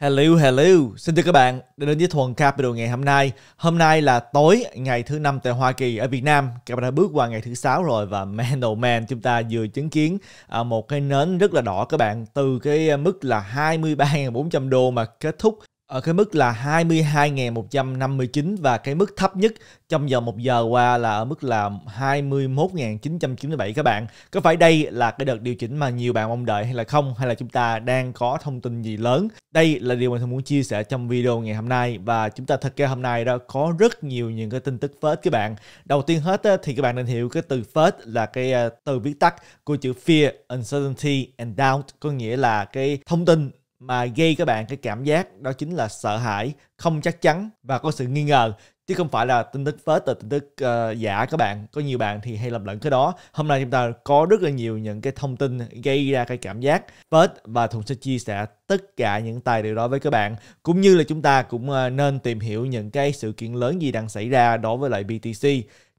Hello, hello. Xin chào các bạn đã đến với Thuần Capital ngày hôm nay. Hôm nay là tối ngày thứ năm tại Hoa Kỳ ở Việt Nam. Các bạn đã bước qua ngày thứ sáu rồi và man oh man chúng ta vừa chứng kiến à, một cái nến rất là đỏ các bạn từ cái mức là 23.400 đô mà kết thúc ở cái mức là 22.159 và cái mức thấp nhất trong vòng 1 giờ qua là ở mức là 21.997 các bạn. Có phải đây là cái đợt điều chỉnh mà nhiều bạn mong đợi hay là không hay là chúng ta đang có thông tin gì lớn? Đây là điều mình muốn chia sẻ trong video ngày hôm nay và chúng ta thật ra hôm nay đó có rất nhiều những cái tin tức phết các bạn. Đầu tiên hết thì các bạn nên hiểu cái từ phết là cái ờ, từ viết tắt của chữ fear, uncertainty and doubt có nghĩa là cái thông tin mà gây các bạn cái cảm giác đó chính là sợ hãi, không chắc chắn và có sự nghi ngờ chứ không phải là tin tức phết là tin tức uh, giả các bạn có nhiều bạn thì hay lầm lẫn cái đó hôm nay chúng ta có rất là nhiều những cái thông tin gây ra cái cảm giác phết và thùng sẽ chia sẻ tất cả những tài liệu đó với các bạn cũng như là chúng ta cũng uh, nên tìm hiểu những cái sự kiện lớn gì đang xảy ra đối với lại BTC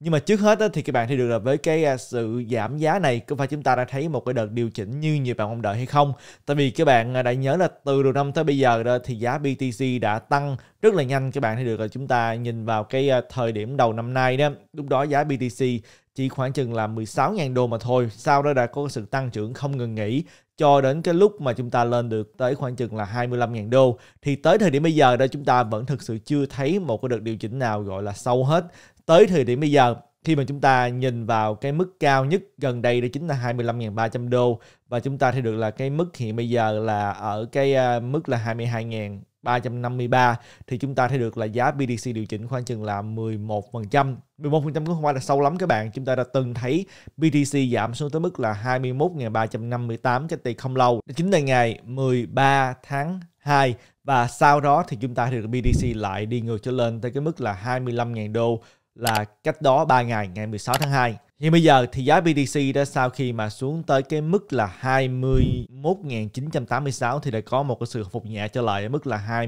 nhưng mà trước hết á, thì các bạn thấy được là với cái à, sự giảm giá này có phải chúng ta đã thấy một cái đợt điều chỉnh như nhiều bạn mong đợi hay không? Tại vì các bạn à, đã nhớ là từ đầu năm tới bây giờ đó, thì giá BTC đã tăng rất là nhanh các bạn thấy được là chúng ta nhìn vào cái à, thời điểm đầu năm nay đó lúc đó giá BTC chỉ khoảng chừng là 16.000 đô mà thôi sau đó đã có sự tăng trưởng không ngừng nghỉ cho đến cái lúc mà chúng ta lên được tới khoảng chừng là 25.000 đô thì tới thời điểm bây giờ đó chúng ta vẫn thực sự chưa thấy một cái đợt điều chỉnh nào gọi là sâu hết tới thời điểm bây giờ khi mà chúng ta nhìn vào cái mức cao nhất gần đây đó chính là 25.300 đô và chúng ta thấy được là cái mức hiện bây giờ là ở cái à, mức là 22 353 thì chúng ta thấy được là giá BTC điều chỉnh khoảng chừng là 11%. 11% cũng không phải là sâu lắm các bạn. Chúng ta đã từng thấy BTC giảm xuống tới mức là 21.358 cách đây không lâu. Chính là ngày 13 tháng 2 và sau đó thì chúng ta thấy được BTC lại đi ngược trở lên tới cái mức là 25.000 đô là cách đó 3 ngày ngày 16 tháng 2. Hiện bây giờ thì giá BTC đã sau khi mà xuống tới cái mức là 21.986 thì đã có một cái sự phục nhẹ trở lại ở mức là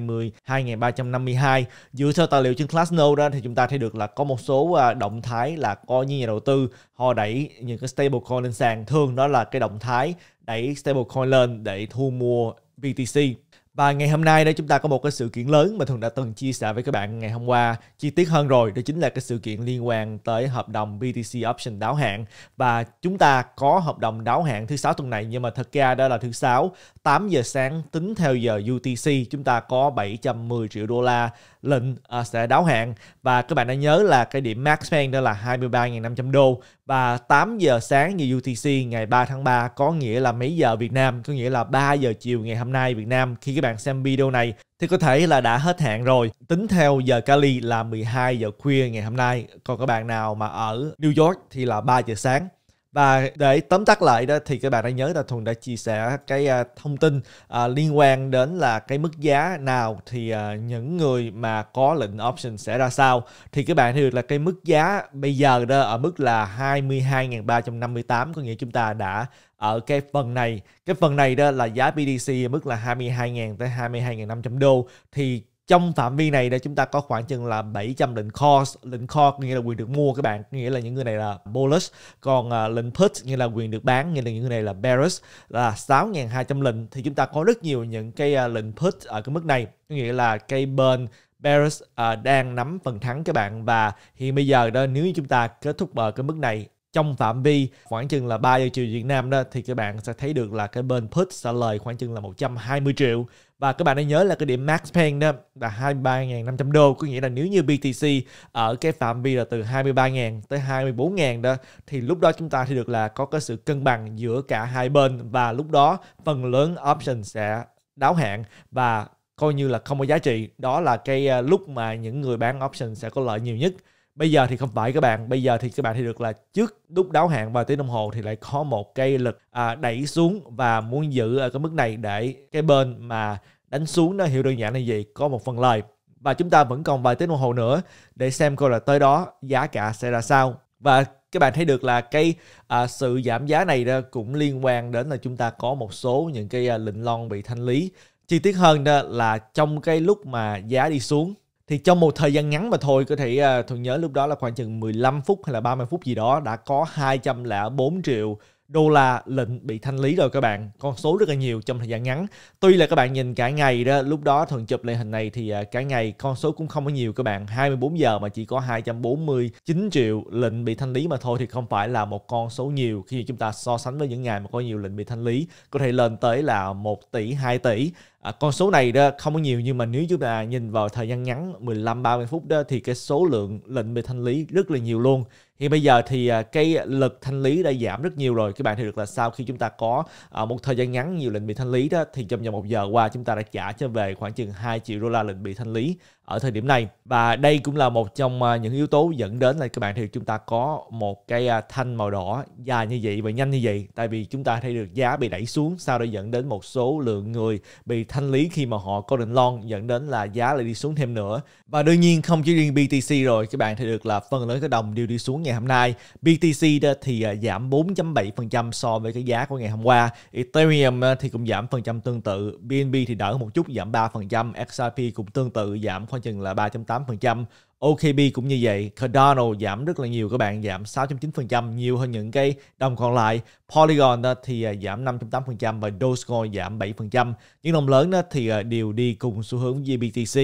22.352. Dựa theo tài liệu trên Glassnode đó thì chúng ta thấy được là có một số à, động thái là có như nhà đầu tư họ đẩy những cái stablecoin lên sàn thường đó là cái động thái đẩy stablecoin lên để thu mua BTC và ngày hôm nay đây chúng ta có một cái sự kiện lớn mà Thuận đã từng chia sẻ với các bạn ngày hôm qua chi tiết hơn rồi. Đó chính là cái sự kiện liên quan tới hợp đồng BTC Option đáo hạn. Và chúng ta có hợp đồng đáo hạn thứ sáu tuần này nhưng mà thật ra đó là thứ sáu 8 giờ sáng tính theo giờ UTC chúng ta có 710 triệu đô la lệnh uh, sẽ đáo hạn và các bạn đã nhớ là cái điểm max pain đó là 23.500 đô và 8 giờ sáng như UTC ngày 3 tháng 3 có nghĩa là mấy giờ Việt Nam có nghĩa là 3 giờ chiều ngày hôm nay Việt Nam khi các bạn xem video này thì có thể là đã hết hạn rồi tính theo giờ Cali là 12 giờ khuya ngày hôm nay còn các bạn nào mà ở New York thì là 3 giờ sáng và để tóm tắt lại đó thì các bạn đã nhớ là thuần đã chia sẻ cái uh, thông tin uh, liên quan đến là cái mức giá nào thì uh, những người mà có lệnh option sẽ ra sao thì các bạn thấy được là cái mức giá bây giờ đó ở mức là 22.358 có nghĩa chúng ta đã ở cái phần này cái phần này đó là giá BDC ở mức là 22.000 tới 22.500 đô thì trong phạm vi này là chúng ta có khoảng chừng là 700 lệnh call lệnh call nghĩa là quyền được mua các bạn nghĩa là những người này là bullish còn à, lệnh put nghĩa là quyền được bán nghĩa là những người này là bearish là 6.200 lệnh thì chúng ta có rất nhiều những cái à, lệnh put ở cái mức này nghĩa là cây bên bearish à, đang nắm phần thắng các bạn và hiện bây giờ đó nếu như chúng ta kết thúc ở cái mức này trong phạm vi khoảng chừng là 3 giờ chiều Việt Nam đó thì các bạn sẽ thấy được là cái bên put sẽ lời khoảng chừng là 120 triệu và các bạn hãy nhớ là cái điểm max pain đó là 23.500 đô có nghĩa là nếu như BTC ở cái phạm vi là từ 23.000 tới 24.000 đó thì lúc đó chúng ta thì được là có cái sự cân bằng giữa cả hai bên và lúc đó phần lớn option sẽ đáo hạn và coi như là không có giá trị đó là cái à, lúc mà những người bán option sẽ có lợi nhiều nhất bây giờ thì không phải các bạn bây giờ thì các bạn thì được là trước lúc đáo hạn vài tiếng đồng hồ thì lại có một cái lực à, đẩy xuống và muốn giữ ở cái mức này để cái bên mà đánh xuống nó hiệu đơn giản là gì có một phần lời và chúng ta vẫn còn vài tiếng đồng hồ nữa để xem coi là tới đó giá cả sẽ ra sao và các bạn thấy được là cái à, sự giảm giá này đó cũng liên quan đến là chúng ta có một số những cái à, lệnh lon bị thanh lý chi tiết hơn đó là trong cái lúc mà giá đi xuống thì trong một thời gian ngắn mà thôi có thể à, thuận nhớ lúc đó là khoảng chừng 15 phút hay là 30 phút gì đó đã có 204 triệu đô la lệnh bị thanh lý rồi các bạn con số rất là nhiều trong thời gian ngắn tuy là các bạn nhìn cả ngày đó lúc đó thường chụp lại hình này thì à, cả ngày con số cũng không có nhiều các bạn 24 giờ mà chỉ có 249 triệu lệnh bị thanh lý mà thôi thì không phải là một con số nhiều khi chúng ta so sánh với những ngày mà có nhiều lệnh bị thanh lý có thể lên tới là 1 tỷ 2 tỷ à, con số này đó không có nhiều nhưng mà nếu chúng ta nhìn vào thời gian ngắn 15 30 phút đó thì cái số lượng lệnh bị thanh lý rất là nhiều luôn Hiện bây giờ thì à, cái lực thanh lý đã giảm rất nhiều rồi. Các bạn thấy được là sau khi chúng ta có à, một thời gian ngắn nhiều lệnh bị thanh lý đó thì trong vòng một giờ qua chúng ta đã trả cho về khoảng chừng 2 triệu đô la lệnh bị thanh lý ở thời điểm này và đây cũng là một trong à, những yếu tố dẫn đến là các bạn thấy chúng ta có một cái thanh màu đỏ dài như vậy và nhanh như vậy tại vì chúng ta thấy được giá bị đẩy xuống sau đó dẫn đến một số lượng người bị thanh lý khi mà họ có định lon dẫn đến là giá lại đi xuống thêm nữa và đương nhiên không chỉ riêng BTC rồi các bạn thấy được là phần lớn các đồng đều đi xuống nhà ngày hôm nay. BTC đó thì à, giảm 4.7% so với cái giá của ngày hôm qua. Ethereum à, thì cũng giảm phần trăm tương tự. BNB thì đỡ một chút giảm 3%. XRP cũng tương tự giảm khoảng chừng là 3.8%. OKB cũng như vậy, Cardano giảm rất là nhiều các bạn, giảm 6.9% nhiều hơn những cái đồng còn lại. Polygon thì à, giảm 5.8% và Dogecoin giảm 7%. Những đồng lớn thì đều đi cùng xu hướng với BTC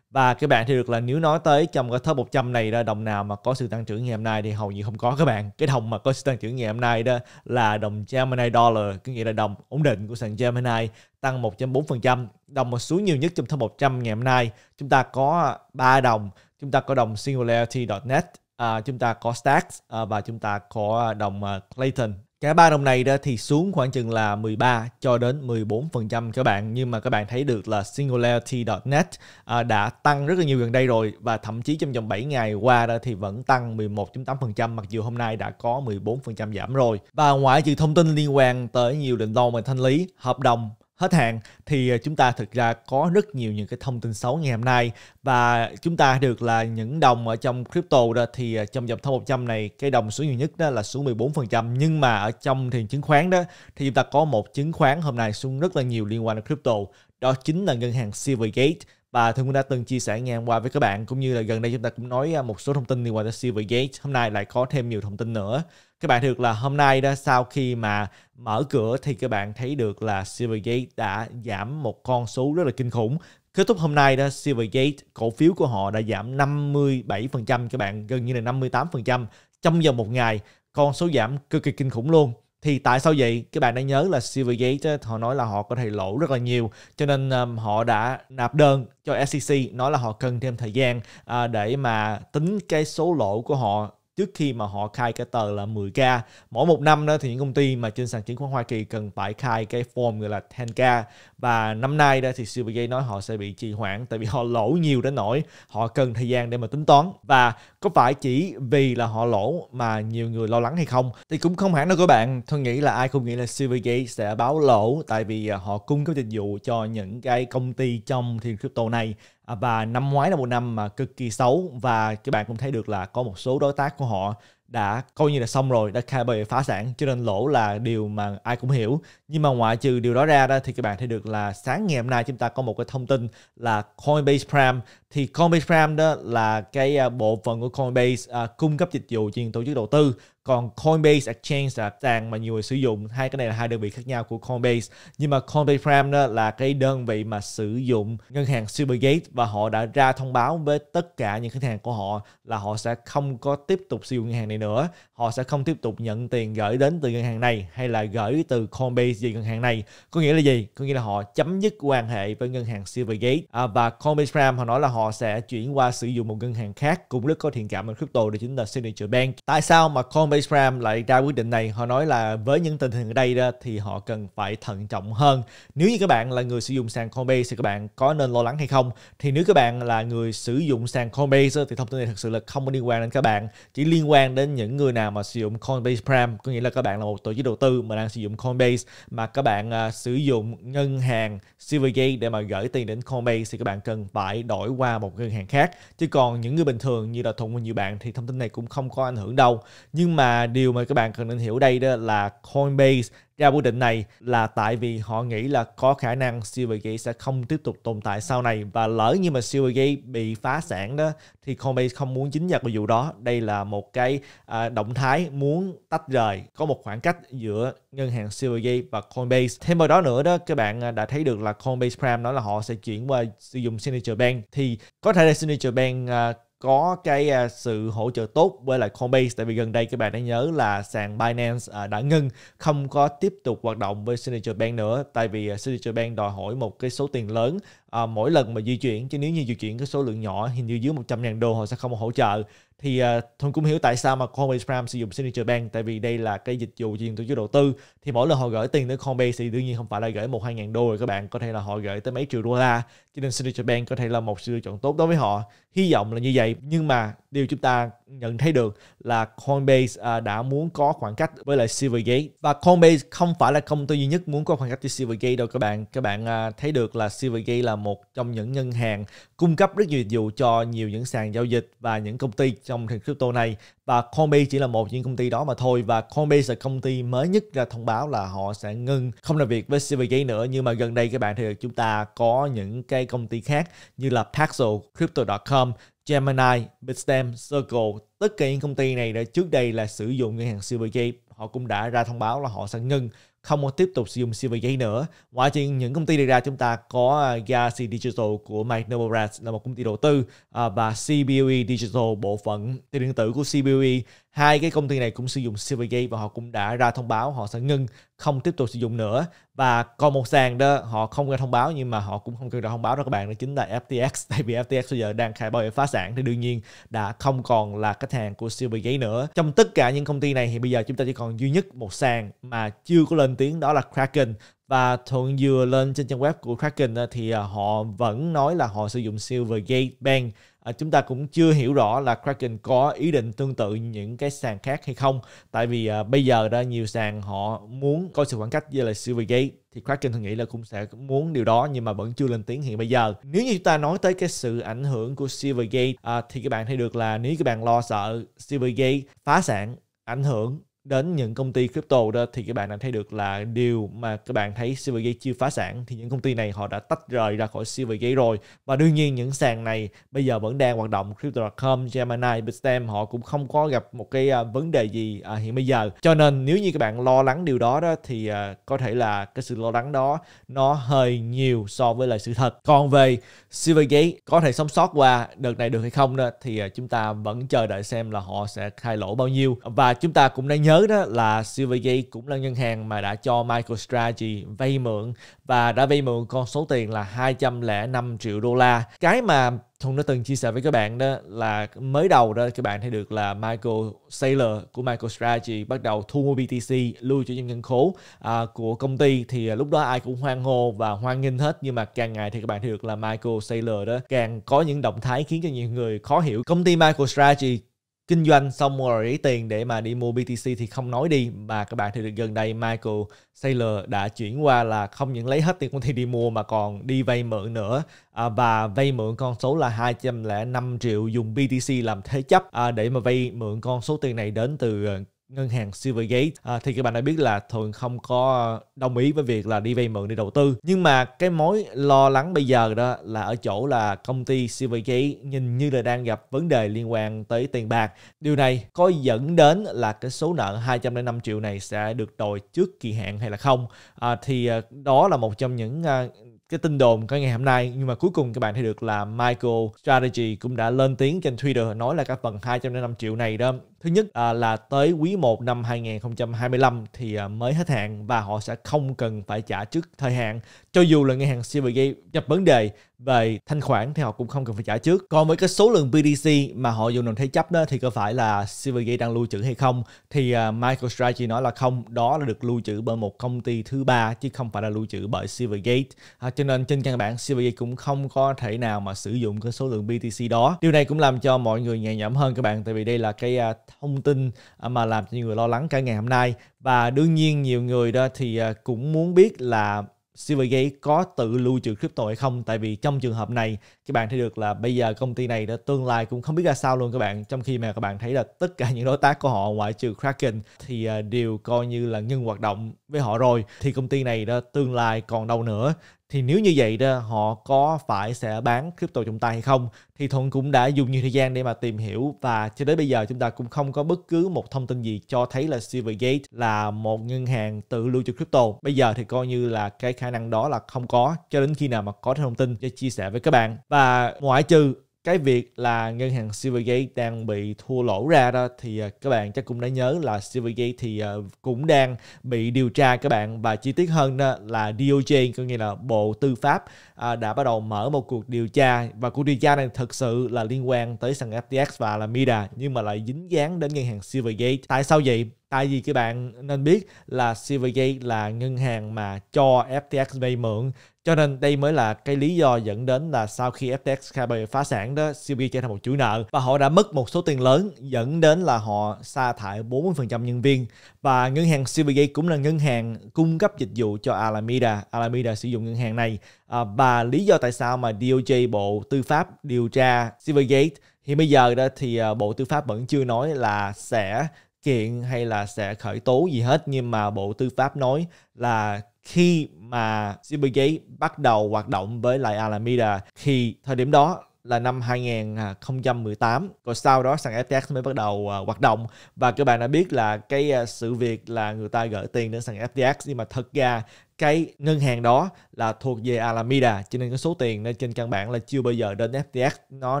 và các bạn thì được là nếu nói tới trong cái top 100 này ra đồng nào mà có sự tăng trưởng ngày hôm nay thì hầu như không có các bạn cái đồng mà có sự tăng trưởng ngày hôm nay đó là đồng Gemini Dollar có nghĩa là đồng ổn định của sàn Gemini tăng 1.4% đồng mà xuống nhiều nhất trong top 100 ngày hôm nay chúng ta có ba đồng chúng ta có đồng Singularity.net à, chúng ta có Stacks à, và chúng ta có đồng uh, Clayton Cả ba đồng này đó thì xuống khoảng chừng là 13 cho đến 14% các bạn nhưng mà các bạn thấy được là singularity.net à, đã tăng rất là nhiều gần đây rồi và thậm chí trong vòng 7 ngày qua đó thì vẫn tăng 11.8% mặc dù hôm nay đã có 14% giảm rồi. Và ngoại trừ thông tin liên quan tới nhiều định đo về thanh lý, hợp đồng hết hạn thì à, chúng ta thực ra có rất nhiều những cái thông tin xấu ngày hôm nay và chúng ta được là những đồng ở trong crypto đó thì à, trong dòng top 100 này cái đồng số nhiều nhất đó là xuống 14% nhưng mà ở trong thị chứng khoán đó thì chúng ta có một chứng khoán hôm nay xuống rất là nhiều liên quan đến crypto đó chính là ngân hàng Silvergate và thường cũng đã từng chia sẻ ngày hôm qua với các bạn cũng như là gần đây chúng ta cũng nói à, một số thông tin liên quan đến Silvergate hôm nay lại có thêm nhiều thông tin nữa các bạn được là hôm nay đó sau khi mà mở cửa thì các bạn thấy được là Silvergate đã giảm một con số rất là kinh khủng Kết thúc hôm nay đó, Silvergate cổ phiếu của họ đã giảm 57% các bạn, gần như là 58% trong vòng một ngày. Con số giảm cực kỳ kinh khủng luôn. Thì tại sao vậy? Các bạn đã nhớ là Silvergate họ nói là họ có thể lỗ rất là nhiều cho nên um, họ đã nạp đơn cho SEC nói là họ cần thêm thời gian uh, để mà tính cái số lỗ của họ trước khi mà họ khai cái tờ là 10k mỗi một năm đó thì những công ty mà trên sàn chứng khoán Hoa Kỳ cần phải khai cái form gọi là 10k và năm nay đó thì CBA nói họ sẽ bị trì hoãn tại vì họ lỗ nhiều đến nỗi họ cần thời gian để mà tính toán và có phải chỉ vì là họ lỗ mà nhiều người lo lắng hay không thì cũng không hẳn đâu các bạn tôi nghĩ là ai không nghĩ là CBA sẽ báo lỗ tại vì à, họ cung cấp dịch vụ cho những cái công ty trong thị trường crypto này à, và năm ngoái là một năm mà cực kỳ xấu và các bạn cũng thấy được là có một số đối tác của họ đã coi như là xong rồi đã khai bị phá sản cho nên lỗ là điều mà ai cũng hiểu nhưng mà ngoại trừ điều đó ra đó thì các bạn thấy được là sáng ngày hôm nay chúng ta có một cái thông tin là Coinbase Prime thì Coinbase Prime đó là cái à, bộ phận của Coinbase à, cung cấp dịch vụ chuyên tổ chức đầu tư còn Coinbase Exchange là sàn mà nhiều người sử dụng hai cái này là hai đơn vị khác nhau của Coinbase nhưng mà Coinbase Prime đó là cái đơn vị mà sử dụng ngân hàng Silvergate và họ đã ra thông báo với tất cả những khách hàng của họ là họ sẽ không có tiếp tục sử dụng ngân hàng này nữa họ sẽ không tiếp tục nhận tiền gửi đến từ ngân hàng này hay là gửi từ Coinbase về ngân hàng này có nghĩa là gì có nghĩa là họ chấm dứt quan hệ với ngân hàng Silvergate à, và Coinbase Prime họ nói là họ sẽ chuyển qua sử dụng một ngân hàng khác cùng lúc có thiện cảm với crypto đó chính là Signature Bank tại sao mà Coinbase Israel lại ra quyết định này. Họ nói là với những tình hình ở đây đó, thì họ cần phải thận trọng hơn. Nếu như các bạn là người sử dụng sàn Coinbase thì các bạn có nên lo lắng hay không? Thì nếu các bạn là người sử dụng sàn Coinbase thì thông tin này thật sự là không có liên quan đến các bạn. Chỉ liên quan đến những người nào mà sử dụng Coinbase Prime. Có nghĩa là các bạn là một tổ chức đầu tư mà đang sử dụng Coinbase mà các bạn uh, sử dụng ngân hàng Silvergate để mà gửi tiền đến Coinbase thì các bạn cần phải đổi qua một ngân hàng khác. Chứ còn những người bình thường như là Thuận và nhiều bạn thì thông tin này cũng không có ảnh hưởng đâu. Nhưng mà mà điều mà các bạn cần nên hiểu đây đó là Coinbase ra quyết định này là tại vì họ nghĩ là có khả năng Silvergate sẽ không tiếp tục tồn tại sau này và lỡ như mà Silvergate bị phá sản đó thì Coinbase không muốn chính nhật vào vụ đó. Đây là một cái à, động thái muốn tách rời, có một khoảng cách giữa ngân hàng Silvergate và Coinbase. Thêm vào đó nữa đó các bạn à, đã thấy được là Coinbase Prime nói là họ sẽ chuyển qua sử dụng Signature Bank thì có thể là Signature Bank à, có cái à, sự hỗ trợ tốt với lại Coinbase tại vì gần đây các bạn đã nhớ là sàn Binance à, đã ngưng không có tiếp tục hoạt động với Signature Bank nữa tại vì à, Signature Bank đòi hỏi một cái số tiền lớn à, mỗi lần mà di chuyển chứ nếu như di chuyển cái số lượng nhỏ hình như dưới 100 ngàn đô họ sẽ không hỗ trợ thì à, ờ, Thuần cũng hiểu tại sao mà Coinbase Prime sử dụng Signature Bank tại vì đây là cái dịch vụ riêng tổ chức đầu tư thì mỗi lần họ gửi tiền tới Coinbase thì đương nhiên không phải là gửi một hai ngàn đô rồi các bạn có thể là họ gửi tới mấy triệu đô la cho nên Signature Bank có thể là một sự lựa chọn tốt đối với họ hy vọng là như vậy nhưng mà điều chúng ta nhận thấy được là Coinbase à, đã muốn có khoảng cách với lại Silvergate và Coinbase không phải là công ty duy nhất muốn có khoảng cách với Silvergate đâu các bạn các bạn à, thấy được là Silvergate là một trong những ngân hàng cung cấp rất nhiều dịch vụ cho nhiều những sàn giao dịch và những công ty trong thị crypto này và Coinbase chỉ là một những công ty đó mà thôi và Coinbase là công ty mới nhất ra thông báo là họ sẽ ngưng không làm việc với Silvergate nữa nhưng mà gần đây các bạn thì chúng ta có những cái công ty khác như là Paxos, Crypto.com, Gemini, Bitstamp, Circle, tất cả những công ty này đã trước đây là sử dụng ngân hàng Silvergate họ cũng đã ra thông báo là họ sẽ ngưng không có tiếp tục sử dụng silver giấy nữa. ngoài trừ những công ty đề ra chúng ta có Galaxy à, Digital của Mike Novogratz là một công ty đầu tư à, và CBOE Digital bộ phận tiền điện tử của CBOE hai cái công ty này cũng sử dụng Silvergate và họ cũng đã ra thông báo họ sẽ ngưng không tiếp tục sử dụng nữa và còn một sàn đó họ không ra thông báo nhưng mà họ cũng không cần ra thông báo đó các bạn đó chính là FTX tại vì FTX bây giờ đang khai báo để phá sản thì đương nhiên đã không còn là khách hàng của Silvergate nữa trong tất cả những công ty này thì bây giờ chúng ta chỉ còn duy nhất một sàn mà chưa có lên tiếng đó là Kraken và thuận vừa lên trên trang web của Kraken ờ, thì ờ, họ vẫn nói là họ sử dụng Silvergate Bank à, chúng ta cũng chưa hiểu rõ là Kraken có ý định tương tự những cái sàn khác hay không tại vì à, bây giờ đó nhiều sàn họ muốn có sự khoảng cách với lại Silvergate thì Kraken tôi nghĩ là cũng sẽ muốn điều đó nhưng mà vẫn chưa lên tiếng hiện bây giờ nếu như chúng ta nói tới cái sự ảnh hưởng của Silvergate à, thì các bạn thấy được là nếu các bạn lo sợ Silvergate phá sản ảnh hưởng đến những công ty crypto đó thì các bạn đã thấy được là điều mà các bạn thấy Silvergate chưa phá sản thì những công ty này họ đã tách rời ra khỏi Silvergate rồi và đương nhiên những sàn này bây giờ vẫn đang hoạt động Crypto.com, Gemini, Bitstamp họ cũng không có gặp một cái à, vấn đề gì à, hiện bây giờ cho nên nếu như các bạn lo lắng điều đó đó thì à, có thể là cái sự lo lắng đó nó hơi nhiều so với lại sự thật còn về Silvergate có thể sống sót qua đợt này được hay không đó thì chúng ta vẫn chờ đợi xem là họ sẽ khai lỗ bao nhiêu và chúng ta cũng đang nhớ nhớ đó là Silvergate cũng là ngân hàng mà đã cho MicroStrategy vay mượn và đã vay mượn con số tiền là 205 triệu đô la. Cái mà Hùng đã từng chia sẻ với các bạn đó là mới đầu đó các bạn thấy được là Michael Saylor của Michael Strategy bắt đầu thu mua BTC lưu cho những ngân khố à, của công ty thì à, lúc đó ai cũng hoan hô và hoan nghênh hết nhưng mà càng ngày thì các bạn thấy được là Michael Saylor đó càng có những động thái khiến cho nhiều người khó hiểu công ty Michael Strategy kinh doanh xong rồi lấy tiền để mà đi mua BTC thì không nói đi mà các bạn thì được gần đây Michael Saylor đã chuyển qua là không những lấy hết tiền của thì đi mua mà còn đi vay mượn nữa à, và vay mượn con số là 205 triệu dùng BTC làm thế chấp à, để mà vay mượn con số tiền này đến từ à, ngân hàng Silvergate à, thì các bạn đã biết là thường không có đồng ý với việc là đi vay mượn để đầu tư nhưng mà cái mối lo lắng bây giờ đó là ở chỗ là công ty Silvergate nhìn như là đang gặp vấn đề liên quan tới tiền bạc điều này có dẫn đến là cái số nợ 205 triệu này sẽ được đòi trước kỳ hạn hay là không à, thì à, đó là một trong những à, cái tin đồn có ngày hôm nay nhưng mà cuối cùng các bạn thấy được là Michael Strategy cũng đã lên tiếng trên Twitter nói là cái phần 205 triệu này đó Thứ nhất à, là tới quý 1 năm 2025 thì à, mới hết hạn và họ sẽ không cần phải trả trước thời hạn. Cho dù là ngân hàng Silvergate gặp vấn đề về thanh khoản thì họ cũng không cần phải trả trước. Còn với cái số lượng BTC mà họ dùng đồng thế chấp đó thì có phải là Silvergate đang lưu trữ hay không? Thì à, Michael Strategy nói là không, đó là được lưu trữ bởi một công ty thứ ba chứ không phải là lưu trữ bởi Silvergate. À, cho nên trên căn bản Silvergate cũng không có thể nào mà sử dụng cái số lượng BTC đó. Điều này cũng làm cho mọi người nhẹ nhõm hơn các bạn tại vì đây là cái uh, thông tin à, mà làm cho nhiều người lo lắng cả ngày hôm nay và đương nhiên nhiều người đó thì à, cũng muốn biết là Silvergate có tự lưu trữ crypto hay không tại vì trong trường hợp này các bạn thấy được là bây giờ công ty này đã tương lai cũng không biết ra sao luôn các bạn trong khi mà các bạn thấy là tất cả những đối tác của họ ngoại trừ Kraken thì à, đều coi như là ngưng hoạt động với họ rồi thì công ty này đã tương lai còn đâu nữa thì nếu như vậy đó họ có phải sẽ bán crypto chúng ta hay không thì thuận cũng đã dùng nhiều thời gian để mà tìm hiểu và cho đến bây giờ chúng ta cũng không có bất cứ một thông tin gì cho thấy là Silvergate là một ngân hàng tự lưu trữ crypto bây giờ thì coi như là cái khả năng đó là không có cho đến khi nào mà có thông tin để chia sẻ với các bạn và ngoại trừ cái việc là ngân hàng Silvergate đang bị thua lỗ ra đó thì à, các bạn chắc cũng đã nhớ là Silvergate thì à, cũng đang bị điều tra các bạn và chi tiết hơn đó là DOJ có nghĩa là Bộ Tư pháp à, đã bắt đầu mở một cuộc điều tra và cuộc điều tra này thực sự là liên quan tới sàn FTX và Alameda nhưng mà lại dính dáng đến ngân hàng Silvergate. Tại sao vậy? tại vì các bạn nên biết là Silvergate là ngân hàng mà cho FTX vay mượn cho nên đây mới là cái lý do dẫn đến là sau khi FTX khai Caribbean phá sản đó, Silvergate trở thành một chủ nợ và họ đã mất một số tiền lớn dẫn đến là họ sa thải 40% nhân viên và ngân hàng Silvergate cũng là ngân hàng cung cấp dịch vụ cho Alameda. Alameda sử dụng ngân hàng này à, và lý do tại sao mà DOJ Bộ Tư pháp điều tra Silvergate thì bây giờ đó thì à, Bộ Tư pháp vẫn chưa nói là sẽ kiện hay là sẽ khởi tố gì hết nhưng mà Bộ Tư pháp nói là khi mà Silvergate bắt đầu hoạt động với lại Alameda thì thời điểm đó là năm 2018 rồi sau đó sàn FTX mới bắt đầu à, hoạt động và các bạn đã biết là cái à, sự việc là người ta gửi tiền đến sàn FTX nhưng mà thật ra cái ngân hàng đó là thuộc về Alameda cho nên cái số tiền nên trên căn bản là chưa bao giờ đến FTX nó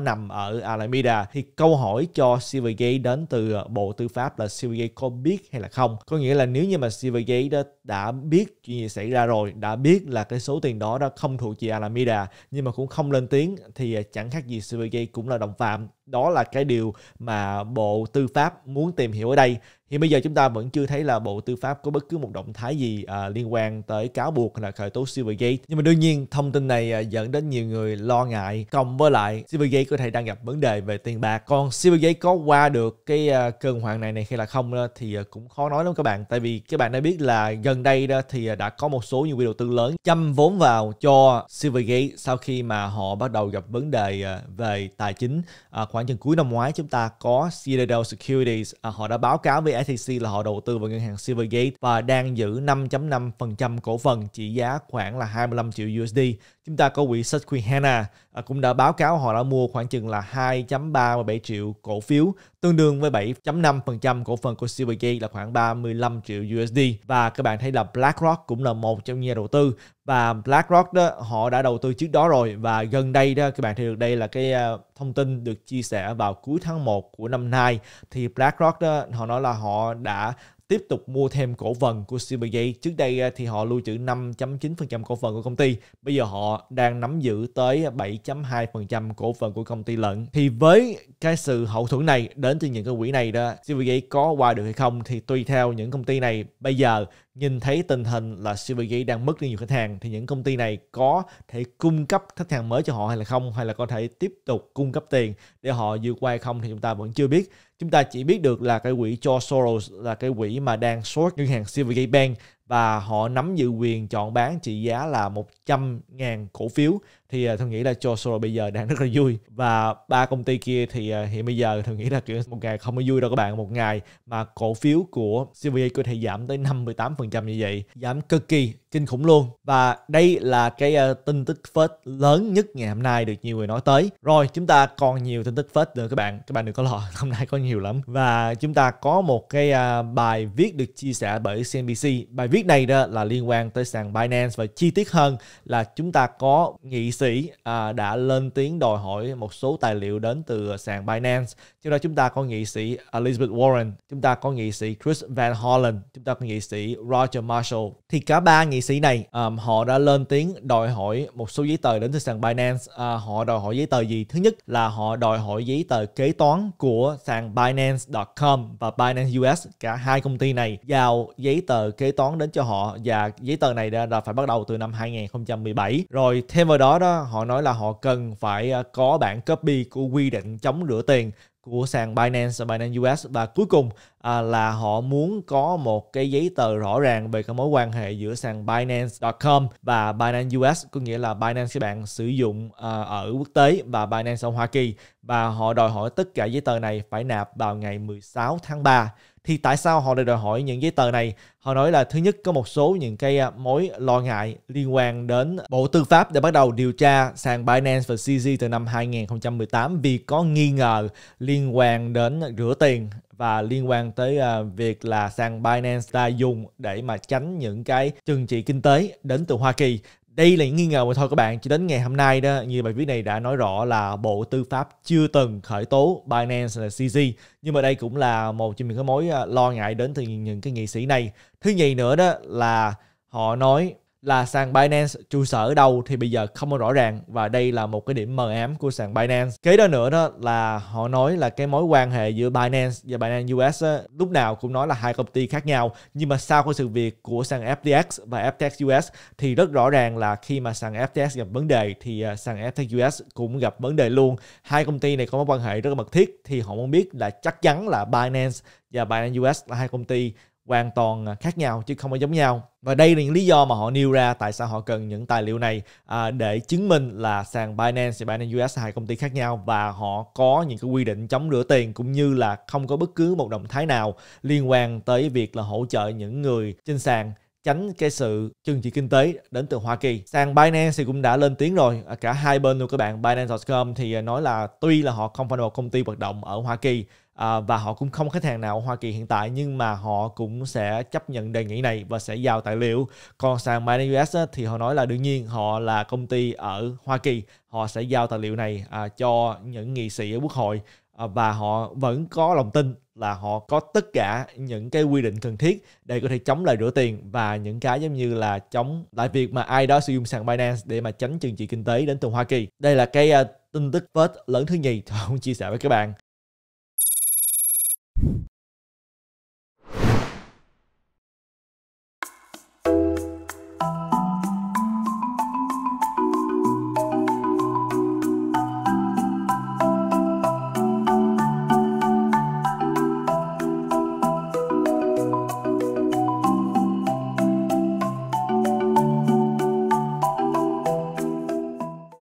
nằm ở Alameda thì câu hỏi cho Silvergate đến từ Bộ Tư pháp là Silvergate có biết hay là không có nghĩa là nếu như mà Silvergate đã, đã biết chuyện gì xảy ra rồi đã biết là cái số tiền đó đã không thuộc về Alameda nhưng mà cũng không lên tiếng thì chẳng khác gì Silvergate cũng là đồng phạm đó là cái điều mà Bộ Tư pháp muốn tìm hiểu ở đây Hiện bây giờ chúng ta vẫn chưa thấy là Bộ Tư pháp có bất cứ một động thái gì à, liên quan tới cáo buộc là khởi tố Silvergate. Nhưng mà đương nhiên thông tin này à, dẫn đến nhiều người lo ngại. Cộng với lại Silvergate có thể đang gặp vấn đề về tiền bạc. Còn Silvergate có qua được cái à, cơn hoàng này này hay là không đó, thì à, cũng khó nói lắm các bạn. Tại vì các bạn đã biết là gần đây đó thì à, đã có một số những quỹ đầu tư lớn chăm vốn vào cho Silvergate sau khi mà họ bắt đầu gặp vấn đề à, về tài chính. À, khoảng chừng cuối năm ngoái chúng ta có Citadel Securities à, họ đã báo cáo với SEC là họ đầu tư vào ngân hàng Silvergate và đang giữ 5.5% cổ phần trị giá khoảng là 25 triệu USD. Chúng ta có quỹ Susquehanna à, cũng đã báo cáo họ đã mua khoảng chừng là 2.37 triệu cổ phiếu tương đương với 7.5% cổ phần của CBG là khoảng 35 triệu USD và các bạn thấy là BlackRock cũng là một trong nhà đầu tư và BlackRock đó họ đã đầu tư trước đó rồi và gần đây đó các bạn thấy được đây là cái à, thông tin được chia sẻ vào cuối tháng 1 của năm nay thì BlackRock đó họ nói là họ đã tiếp tục mua thêm cổ phần của CBJ. Trước đây à, thì họ lưu trữ 5.9% cổ phần của công ty, bây giờ họ đang nắm giữ tới 7.2% cổ phần của công ty lận. Thì với cái sự hậu thuẫn này đến từ những cái quỹ này đó, CBJ có qua được hay không thì tùy theo những công ty này bây giờ nhìn thấy tình hình là CBG đang mất đi nhiều khách hàng thì những công ty này có thể cung cấp khách hàng mới cho họ hay là không hay là có thể tiếp tục cung cấp tiền để họ vượt qua hay không thì chúng ta vẫn chưa biết chúng ta chỉ biết được là cái quỹ George Soros là cái quỹ mà đang short ngân hàng Silvergate Bank và họ nắm giữ quyền chọn bán trị giá là 100.000 cổ phiếu thì à, tôi nghĩ là George Soros bây giờ đang rất là vui và ba công ty kia thì à, hiện bây giờ tôi nghĩ là kiểu một ngày không có vui đâu các bạn một ngày mà cổ phiếu của CVA có thể giảm tới 58% như vậy giảm cực kỳ kinh khủng luôn và đây là cái à, tin tức phết lớn nhất ngày hôm nay được nhiều người nói tới rồi chúng ta còn nhiều tin tức phết nữa các bạn các bạn đừng có lo hôm nay có nhiều lắm và chúng ta có một cái bài viết được chia sẻ bởi CNBC bài viết viết này đó là liên quan tới sàn Binance và chi tiết hơn là chúng ta có nghị sĩ à, đã lên tiếng đòi hỏi một số tài liệu đến từ sàn Binance Tiếp đó chúng ta có nghị sĩ Elizabeth Warren, chúng ta có nghị sĩ Chris Van Hollen, chúng ta có nghị sĩ Roger Marshall. Thì cả ba nghị sĩ này um, họ đã lên tiếng đòi hỏi một số giấy tờ đến từ sàn Binance. Uh, họ đòi hỏi giấy tờ gì? Thứ nhất là họ đòi hỏi giấy tờ kế toán của sàn Binance.com và Binance US. Cả hai công ty này giao giấy tờ kế toán đến cho họ và giấy tờ này đã, đã phải bắt đầu từ năm 2017. Rồi thêm vào đó đó họ nói là họ cần phải à, có bản copy của quy định chống rửa tiền của sàn Binance và Binance US và cuối cùng à, là họ muốn có một cái giấy tờ rõ ràng về cái mối quan hệ giữa sàn Binance.com và Binance US có nghĩa là Binance các bạn sử dụng à, ở quốc tế và Binance ở Hoa Kỳ và họ đòi hỏi tất cả giấy tờ này phải nạp vào ngày 16 tháng 3 thì tại sao họ lại đòi hỏi những giấy tờ này? Họ nói là thứ nhất có một số những cái à, mối lo ngại liên quan đến Bộ Tư pháp đã bắt đầu điều tra sàn Binance và CZ từ năm 2018 vì có nghi ngờ liên quan đến rửa tiền và liên quan tới à, việc là sàn Binance đã dùng để mà tránh những cái trừng trị kinh tế đến từ Hoa Kỳ đây là những nghi ngờ mà thôi các bạn chỉ đến ngày hôm nay đó như bài viết này đã nói rõ là bộ tư pháp chưa từng khởi tố Binance là CZ nhưng mà đây cũng là một trong những cái mối ờ, lo ngại đến từ những cái nghị sĩ này thứ nhì nữa đó là họ nói là sàn Binance trụ sở ở đâu thì bây giờ không có rõ ràng và đây là một cái điểm mờ ám của sàn Binance. Kế đó nữa đó là họ nói là cái mối quan hệ giữa Binance và Binance US á, lúc nào cũng nói là hai công ty khác nhau nhưng mà sau cái sự việc của sàn FTX và FTX US thì rất rõ ràng là khi mà sàn FTX gặp vấn đề thì à, sàn FTX US cũng gặp vấn đề luôn. Hai công ty này có mối quan hệ rất là mật thiết thì họ muốn biết là chắc chắn là Binance và Binance US là hai công ty hoàn toàn à, khác nhau chứ không có giống nhau và đây là những lý do mà họ nêu ra tại sao họ cần những tài liệu này à, để chứng minh là sàn Binance và Binance US là hai công ty khác nhau và họ có những cái quy định chống rửa tiền cũng như là không có bất cứ một động thái nào liên quan tới việc là hỗ trợ những người trên sàn tránh cái sự trừng trị kinh tế đến từ Hoa Kỳ. Sàn Binance thì cũng đã lên tiếng rồi, à, cả hai bên luôn các bạn. Binance.com thì à, nói là tuy là họ không phải là một công ty hoạt động ở Hoa Kỳ à, và họ cũng không khách hàng nào ở Hoa Kỳ hiện tại nhưng mà họ cũng sẽ chấp nhận đề nghị này và sẽ giao tài liệu còn sàn MyNUS thì họ nói là đương nhiên họ là công ty ở Hoa Kỳ họ sẽ giao tài liệu này à, cho những nghị sĩ ở quốc hội à, và họ vẫn có lòng tin là họ có tất cả những cái quy định cần thiết để có thể chống lại rửa tiền và những cái giống như là chống lại việc mà ai đó sử dụng sàn Binance để mà tránh trừng trị kinh tế đến từ Hoa Kỳ. Đây là cái uh, tin tức vết lớn thứ nhì tôi muốn chia sẻ với các bạn.